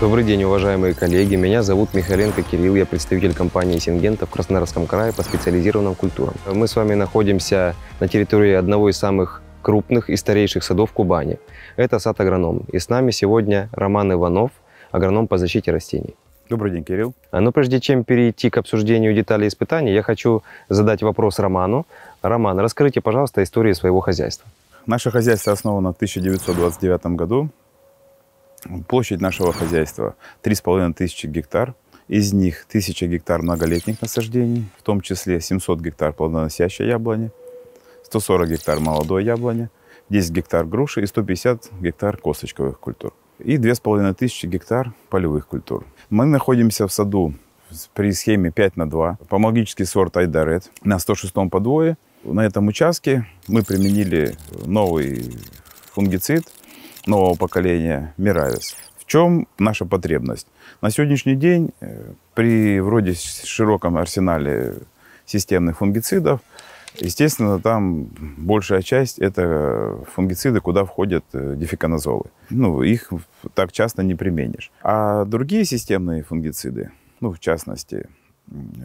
Добрый день, уважаемые коллеги. Меня зовут Михаленко Кирилл. Я представитель компании «Сингента» в Краснодарском крае по специализированным культурам. Мы с вами находимся на территории одного из самых крупных и старейших садов Кубани. Это сад агроном. И с нами сегодня Роман Иванов, агроном по защите растений. Добрый день, Кирилл. А, Но ну, прежде чем перейти к обсуждению деталей испытаний, я хочу задать вопрос Роману. Роман, расскажите, пожалуйста, историю своего хозяйства. Наше хозяйство основано в 1929 году Площадь нашего хозяйства 3,5 тысячи гектар. Из них 1000 гектар многолетних насаждений, в том числе 700 гектар плодоносящей яблони, 140 гектар молодой яблони, 10 гектар груши и 150 гектар косточковых культур. И 2500 гектар полевых культур. Мы находимся в саду при схеме 5 на 2. Помогический сорт Айдарет на 106-м подвое. На этом участке мы применили новый фунгицид – нового поколения Миравис. В чем наша потребность? На сегодняшний день э, при вроде широком арсенале системных фунгицидов, естественно, там большая часть это фунгициды, куда входят э, дификанозолы. Ну, их так часто не применишь. А другие системные фунгициды, ну, в частности,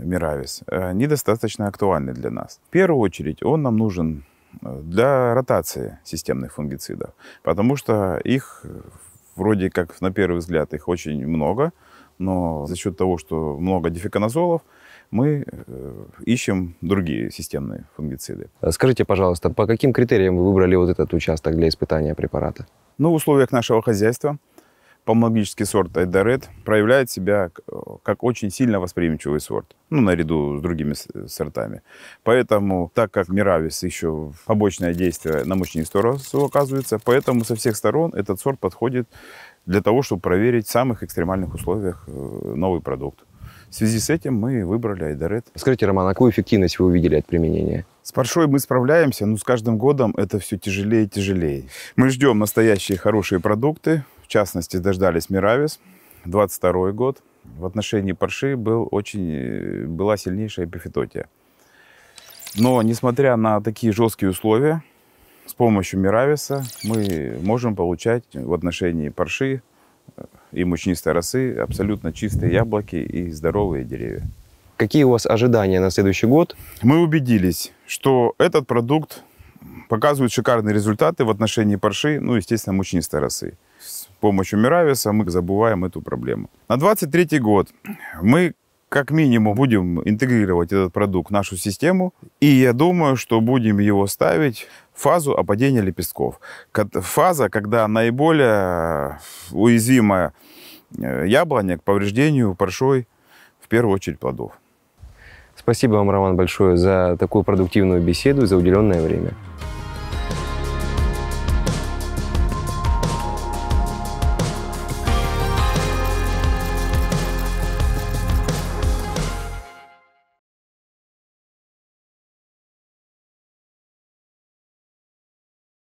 Миравис, они достаточно актуальны для нас. В первую очередь он нам нужен для ротации системных фунгицидов, потому что их э, вроде как на первый взгляд их очень много, но за счет того, что много дификанозолов, мы э, ищем другие системные фунгициды. А скажите, пожалуйста, по каким критериям вы выбрали вот этот участок для испытания препарата? Ну, в условиях нашего хозяйства – Палмологический сорт Айдарет проявляет себя э, как очень сильно восприимчивый сорт, ну, наряду с другими э, сортами. Поэтому, так как Миравис еще побочное действие на мучнистую оказывается, поэтому со всех сторон этот сорт подходит для того, чтобы проверить в самых экстремальных условиях э, новый продукт. В связи с этим мы выбрали Айдарет. Скажите, Роман, а какую эффективность вы увидели от применения? С паршой мы справляемся, но с каждым годом это все тяжелее и тяжелее. Мы ждем настоящие хорошие продукты, в частности, дождались Миравис, 22 год. В отношении парши был очень, э, была сильнейшая эпифитотия. Но, несмотря на такие жесткие условия, с помощью Мирависа мы можем получать в отношении парши э, и мучнистой росы абсолютно чистые яблоки и здоровые деревья. Какие у вас ожидания на следующий год? Мы убедились, что этот продукт показывает шикарные результаты в отношении парши, ну, естественно, мучнистой росы помощью Мирависа мы забываем эту проблему. На 23 год мы как минимум будем интегрировать этот продукт в нашу систему, и я думаю, что будем его ставить в фазу опадения лепестков. Фаза, когда наиболее э, уязвимая э, яблоня к повреждению паршой, в первую очередь, плодов. Спасибо вам, Роман, большое за такую продуктивную беседу и за уделенное время.